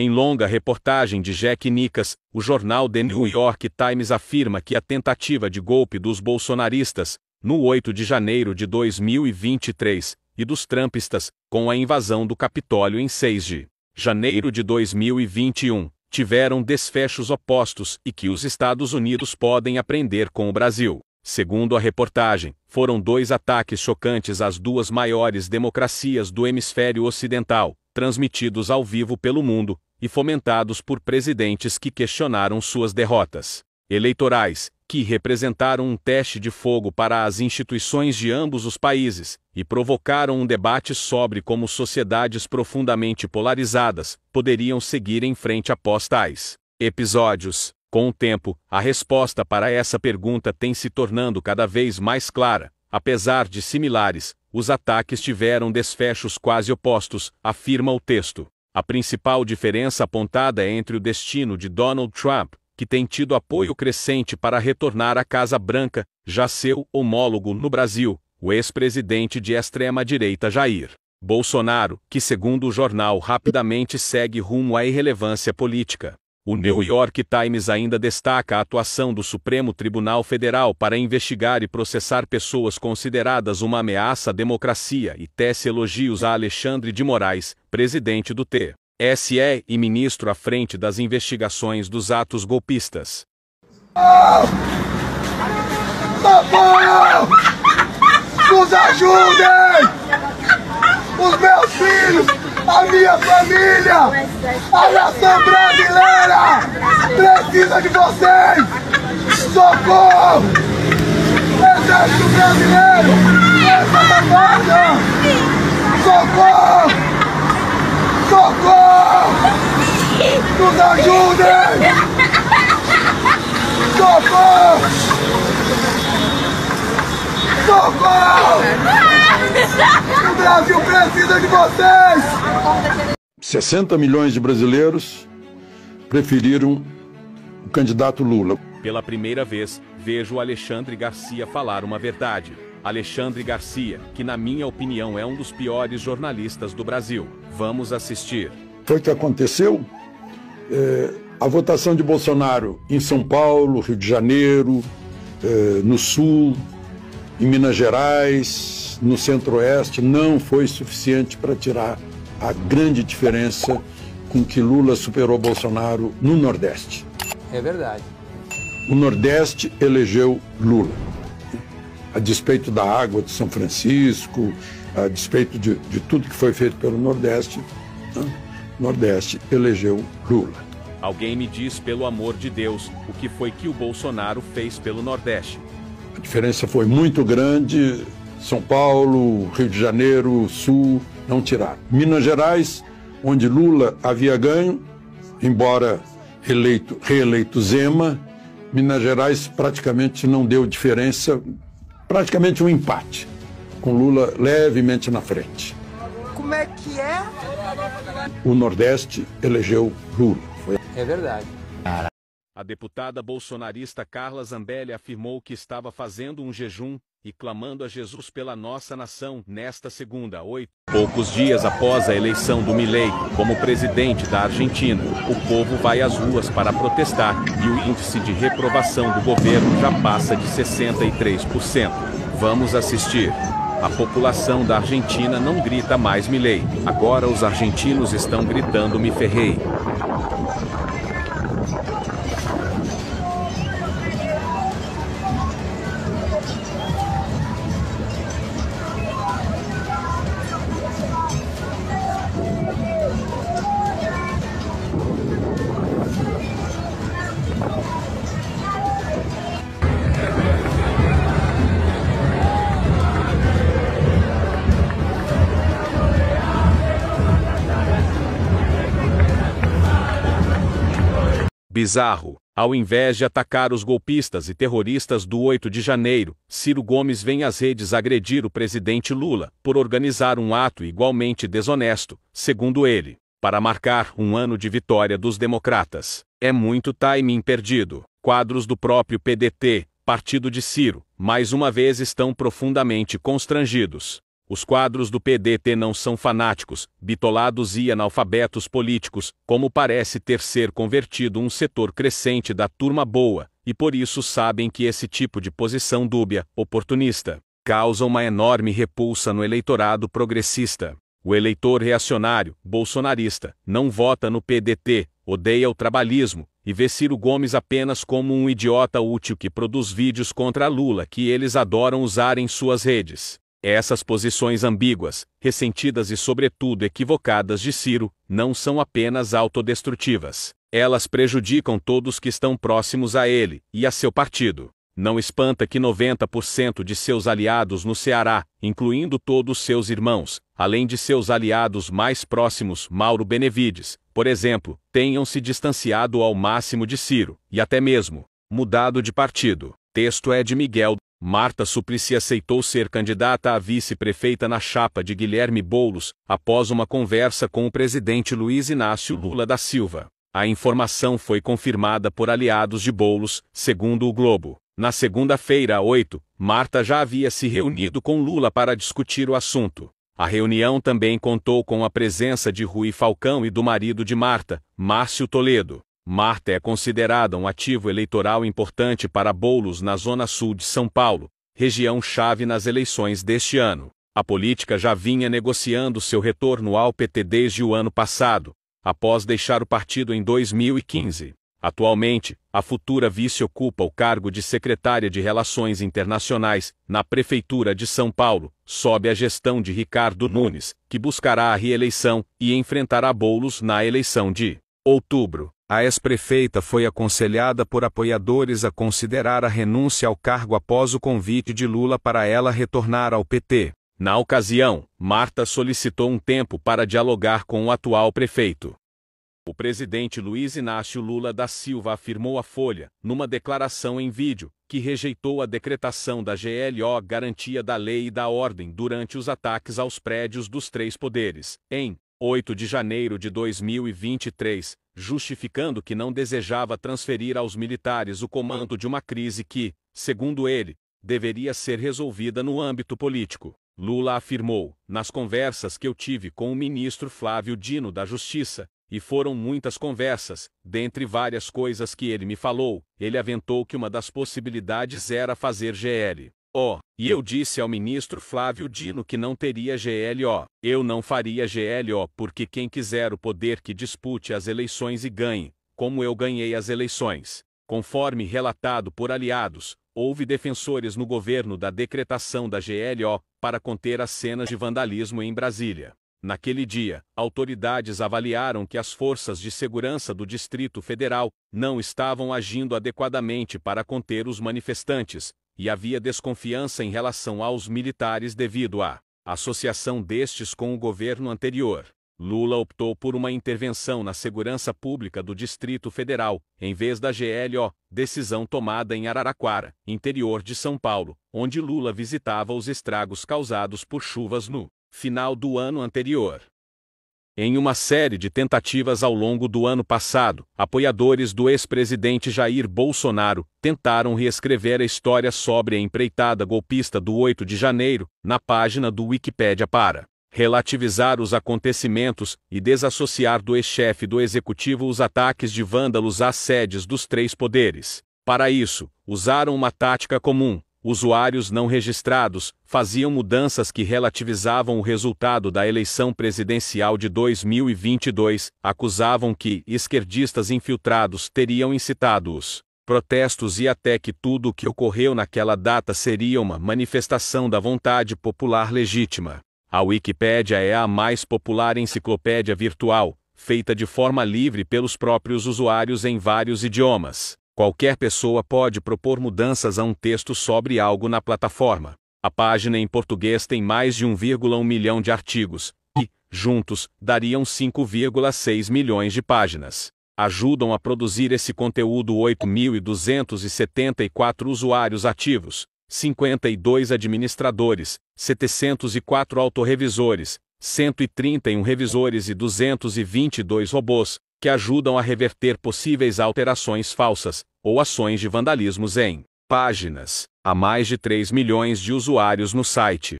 Em longa reportagem de Jack Nicas, o jornal The New York Times afirma que a tentativa de golpe dos bolsonaristas, no 8 de janeiro de 2023, e dos trampistas, com a invasão do Capitólio em 6 de janeiro de 2021, tiveram desfechos opostos e que os Estados Unidos podem aprender com o Brasil. Segundo a reportagem, foram dois ataques chocantes às duas maiores democracias do hemisfério ocidental, transmitidos ao vivo pelo mundo, e fomentados por presidentes que questionaram suas derrotas eleitorais, que representaram um teste de fogo para as instituições de ambos os países e provocaram um debate sobre como sociedades profundamente polarizadas poderiam seguir em frente após tais episódios. Com o tempo, a resposta para essa pergunta tem se tornando cada vez mais clara. Apesar de similares, os ataques tiveram desfechos quase opostos, afirma o texto. A principal diferença apontada é entre o destino de Donald Trump, que tem tido apoio crescente para retornar à Casa Branca, já seu homólogo no Brasil, o ex-presidente de extrema-direita Jair Bolsonaro, que segundo o jornal rapidamente segue rumo à irrelevância política. O New York Times ainda destaca a atuação do Supremo Tribunal Federal para investigar e processar pessoas consideradas uma ameaça à democracia e tece elogios a Alexandre de Moraes, presidente do TSE e ministro à frente das investigações dos atos golpistas. Nos ajudem! Os meus filhos! a minha família, a nação brasileira precisa de vocês! Socorro! Exército brasileiro! Essa batalha! Socorro! Socorro! Nos ajudem! Socorro! Socorro! Brasil precisa de vocês! 60 milhões de brasileiros preferiram o candidato Lula. Pela primeira vez, vejo Alexandre Garcia falar uma verdade. Alexandre Garcia, que na minha opinião é um dos piores jornalistas do Brasil. Vamos assistir. Foi o que aconteceu? É, a votação de Bolsonaro em São Paulo, Rio de Janeiro, é, no Sul, em Minas Gerais, no Centro-Oeste, não foi suficiente para tirar a grande diferença com que Lula superou Bolsonaro no Nordeste. É verdade. O Nordeste elegeu Lula. A despeito da água de São Francisco, a despeito de, de tudo que foi feito pelo Nordeste, né, o Nordeste elegeu Lula. Alguém me diz, pelo amor de Deus, o que foi que o Bolsonaro fez pelo Nordeste? A diferença foi muito grande. São Paulo, Rio de Janeiro, Sul, não tiraram. Minas Gerais, onde Lula havia ganho, embora eleito, reeleito Zema, Minas Gerais praticamente não deu diferença, praticamente um empate, com Lula levemente na frente. Como é que é? O Nordeste elegeu Lula. Foi... É verdade. A deputada bolsonarista Carla Zambelli afirmou que estava fazendo um jejum e clamando a Jesus pela nossa nação nesta segunda, oito. Poucos dias após a eleição do Milei como presidente da Argentina, o povo vai às ruas para protestar e o índice de reprovação do governo já passa de 63%. Vamos assistir. A população da Argentina não grita mais Milei. Agora os argentinos estão gritando Me Ferrei. Bizarro. Ao invés de atacar os golpistas e terroristas do 8 de janeiro, Ciro Gomes vem às redes agredir o presidente Lula por organizar um ato igualmente desonesto, segundo ele, para marcar um ano de vitória dos democratas. É muito timing perdido. Quadros do próprio PDT, partido de Ciro, mais uma vez estão profundamente constrangidos. Os quadros do PDT não são fanáticos, bitolados e analfabetos políticos, como parece ter ser convertido um setor crescente da turma boa, e por isso sabem que esse tipo de posição dúbia, oportunista, causa uma enorme repulsa no eleitorado progressista. O eleitor reacionário, bolsonarista, não vota no PDT, odeia o trabalhismo, e vê Ciro Gomes apenas como um idiota útil que produz vídeos contra Lula que eles adoram usar em suas redes. Essas posições ambíguas, ressentidas e, sobretudo, equivocadas de Ciro, não são apenas autodestrutivas. Elas prejudicam todos que estão próximos a ele e a seu partido. Não espanta que 90% de seus aliados no Ceará, incluindo todos seus irmãos, além de seus aliados mais próximos, Mauro Benevides, por exemplo, tenham se distanciado ao máximo de Ciro, e até mesmo mudado de partido. Texto é de Miguel Marta Suplicy aceitou ser candidata a vice-prefeita na chapa de Guilherme Boulos, após uma conversa com o presidente Luiz Inácio Lula da Silva. A informação foi confirmada por aliados de Boulos, segundo o Globo. Na segunda-feira, 8, Marta já havia se reunido com Lula para discutir o assunto. A reunião também contou com a presença de Rui Falcão e do marido de Marta, Márcio Toledo. Marta é considerada um ativo eleitoral importante para Boulos na zona sul de São Paulo, região-chave nas eleições deste ano. A política já vinha negociando seu retorno ao PT desde o ano passado, após deixar o partido em 2015. Atualmente, a futura vice ocupa o cargo de secretária de Relações Internacionais na Prefeitura de São Paulo, sob a gestão de Ricardo Nunes, que buscará a reeleição e enfrentará Boulos na eleição de Outubro, a ex-prefeita foi aconselhada por apoiadores a considerar a renúncia ao cargo após o convite de Lula para ela retornar ao PT. Na ocasião, Marta solicitou um tempo para dialogar com o atual prefeito. O presidente Luiz Inácio Lula da Silva afirmou à Folha, numa declaração em vídeo, que rejeitou a decretação da GLO Garantia da Lei e da Ordem durante os ataques aos prédios dos três poderes, em 8 de janeiro de 2023, justificando que não desejava transferir aos militares o comando de uma crise que, segundo ele, deveria ser resolvida no âmbito político. Lula afirmou, nas conversas que eu tive com o ministro Flávio Dino da Justiça, e foram muitas conversas, dentre várias coisas que ele me falou, ele aventou que uma das possibilidades era fazer GL. Oh, e eu disse ao ministro Flávio Dino que não teria GLO. Eu não faria GLO porque quem quiser o poder que dispute as eleições e ganhe, como eu ganhei as eleições. Conforme relatado por aliados, houve defensores no governo da decretação da GLO para conter as cenas de vandalismo em Brasília. Naquele dia, autoridades avaliaram que as forças de segurança do Distrito Federal não estavam agindo adequadamente para conter os manifestantes, e havia desconfiança em relação aos militares devido à associação destes com o governo anterior. Lula optou por uma intervenção na segurança pública do Distrito Federal, em vez da GLO, decisão tomada em Araraquara, interior de São Paulo, onde Lula visitava os estragos causados por chuvas no final do ano anterior. Em uma série de tentativas ao longo do ano passado, apoiadores do ex-presidente Jair Bolsonaro tentaram reescrever a história sobre a empreitada golpista do 8 de janeiro, na página do Wikipédia para relativizar os acontecimentos e desassociar do ex-chefe do executivo os ataques de vândalos às sedes dos três poderes. Para isso, usaram uma tática comum, Usuários não registrados faziam mudanças que relativizavam o resultado da eleição presidencial de 2022, acusavam que esquerdistas infiltrados teriam incitado os protestos e até que tudo o que ocorreu naquela data seria uma manifestação da vontade popular legítima. A Wikipédia é a mais popular enciclopédia virtual, feita de forma livre pelos próprios usuários em vários idiomas. Qualquer pessoa pode propor mudanças a um texto sobre algo na plataforma. A página em português tem mais de 1,1 milhão de artigos, que, juntos, dariam 5,6 milhões de páginas. Ajudam a produzir esse conteúdo 8.274 usuários ativos, 52 administradores, 704 autorrevisores, 131 revisores e 222 robôs, que ajudam a reverter possíveis alterações falsas ou ações de vandalismos em páginas a mais de 3 milhões de usuários no site.